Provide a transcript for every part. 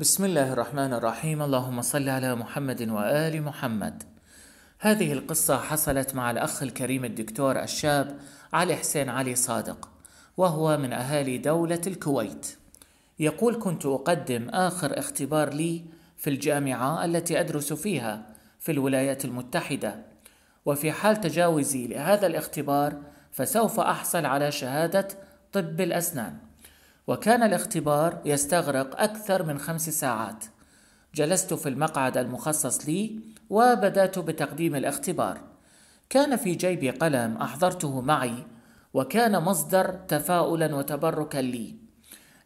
بسم الله الرحمن الرحيم اللهم صل على محمد وآل محمد هذه القصة حصلت مع الأخ الكريم الدكتور الشاب علي حسين علي صادق وهو من أهالي دولة الكويت يقول كنت أقدم آخر اختبار لي في الجامعة التي أدرس فيها في الولايات المتحدة وفي حال تجاوزي لهذا الاختبار فسوف أحصل على شهادة طب الأسنان وكان الاختبار يستغرق أكثر من خمس ساعات جلست في المقعد المخصص لي وبدأت بتقديم الاختبار كان في جيبي قلم أحضرته معي وكان مصدر تفاؤلا وتبركا لي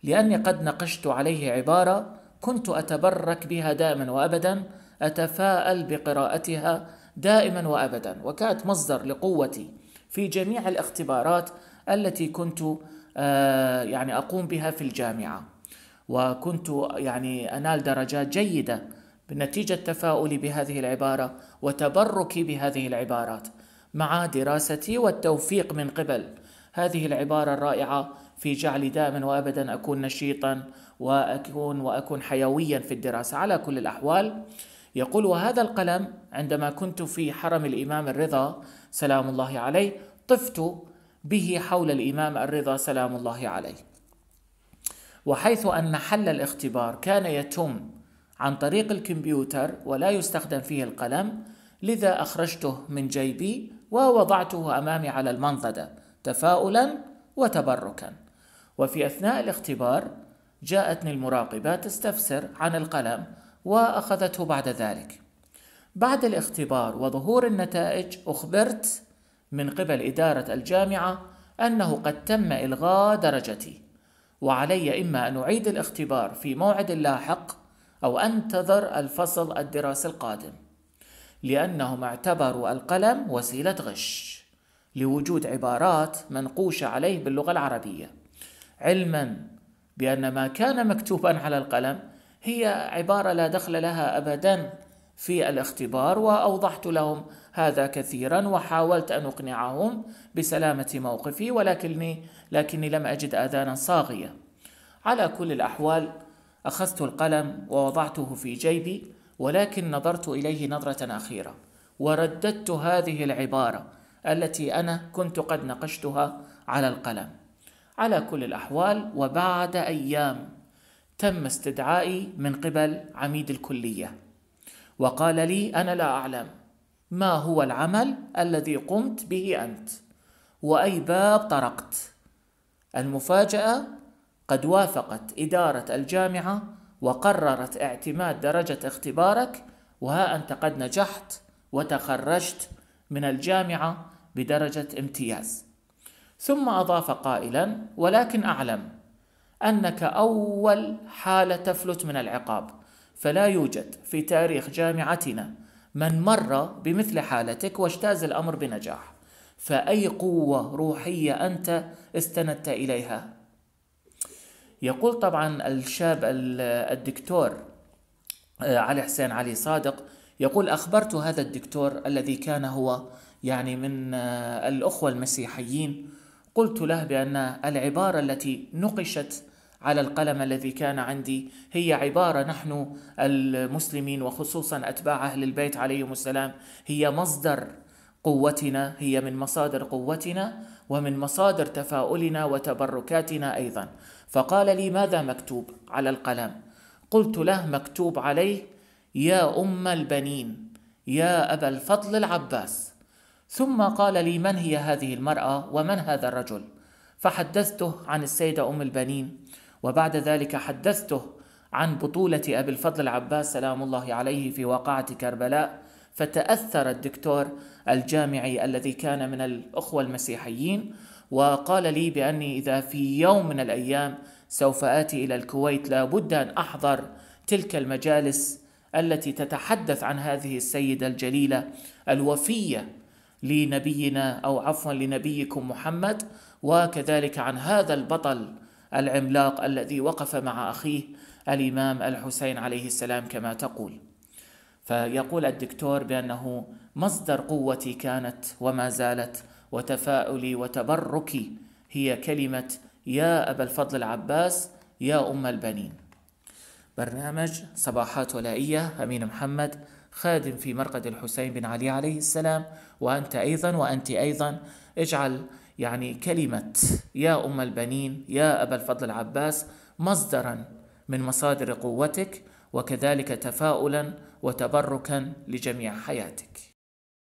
لأني قد نقشت عليه عبارة كنت أتبرك بها دائما وأبدا أتفاءل بقراءتها دائما وأبدا وكانت مصدر لقوتي في جميع الاختبارات التي كنت آه، يعني أقوم بها في الجامعة وكنت يعني أنال درجات جيدة بنتيجه تفاؤلي بهذه العبارة وتبركي بهذه العبارات مع دراستي والتوفيق من قبل هذه العبارة الرائعة في جعلي دائما وأبدا أكون نشيطا وأكون وأكون حيويا في الدراسة على كل الأحوال يقول وهذا القلم عندما كنت في حرم الإمام الرضا سلام الله عليه طفت به حول الإمام الرضا سلام الله عليه وحيث أن حل الاختبار كان يتم عن طريق الكمبيوتر ولا يستخدم فيه القلم لذا أخرجته من جيبي ووضعته أمامي على المنضدة تفاؤلا وتبركا وفي أثناء الاختبار جاءتني المراقبة تستفسر عن القلم وأخذته بعد ذلك بعد الاختبار وظهور النتائج أخبرت من قبل إدارة الجامعة أنه قد تم إلغاء درجتي وعلي إما أن أعيد الاختبار في موعد لاحق أو أنتظر الفصل الدراسي القادم لأنهم اعتبروا القلم وسيلة غش لوجود عبارات منقوشة عليه باللغة العربية علما بأن ما كان مكتوبا على القلم هي عبارة لا دخل لها أبدا في الاختبار واوضحت لهم هذا كثيرا وحاولت ان اقنعهم بسلامه موقفي ولكني لكني لم اجد اذانا صاغيه على كل الاحوال اخذت القلم ووضعته في جيبي ولكن نظرت اليه نظره اخيره ورددت هذه العباره التي انا كنت قد نقشتها على القلم على كل الاحوال وبعد ايام تم استدعائي من قبل عميد الكليه وقال لي انا لا اعلم ما هو العمل الذي قمت به انت واي باب طرقت المفاجاه قد وافقت اداره الجامعه وقررت اعتماد درجه اختبارك وها انت قد نجحت وتخرجت من الجامعه بدرجه امتياز ثم اضاف قائلا ولكن اعلم انك اول حاله تفلت من العقاب فلا يوجد في تاريخ جامعتنا من مر بمثل حالتك واجتاز الامر بنجاح فاي قوه روحيه انت استندت اليها يقول طبعا الشاب الدكتور آه، علي حسين علي صادق يقول اخبرت هذا الدكتور الذي كان هو يعني من آه، الاخوه المسيحيين قلت له بان العباره التي نقشت على القلم الذي كان عندي هي عبارة نحن المسلمين وخصوصا أتباع أهل البيت عليهم السلام هي مصدر قوتنا هي من مصادر قوتنا ومن مصادر تفاؤلنا وتبركاتنا أيضا فقال لي ماذا مكتوب على القلم قلت له مكتوب عليه يا أم البنين يا أبا الفضل العباس ثم قال لي من هي هذه المرأة ومن هذا الرجل فحدثته عن السيدة أم البنين وبعد ذلك حدثته عن بطولة أبي الفضل العباس سلام الله عليه في واقعة كربلاء فتأثر الدكتور الجامعي الذي كان من الأخوة المسيحيين وقال لي بأني إذا في يوم من الأيام سوف آتي إلى الكويت لابد أن أحضر تلك المجالس التي تتحدث عن هذه السيدة الجليلة الوفية لنبينا أو عفوا لنبيكم محمد وكذلك عن هذا البطل العملاق الذي وقف مع اخيه الامام الحسين عليه السلام كما تقول فيقول الدكتور بانه مصدر قوتي كانت وما زالت وتفاؤلي وتبركي هي كلمه يا ابا الفضل العباس يا ام البنين برنامج صباحات ولائيه امين محمد خادم في مرقد الحسين بن علي عليه السلام وانت ايضا وانت ايضا اجعل يعني كلمة يا أم البنين يا أبا الفضل العباس مصدرا من مصادر قوتك وكذلك تفاؤلا وتبركا لجميع حياتك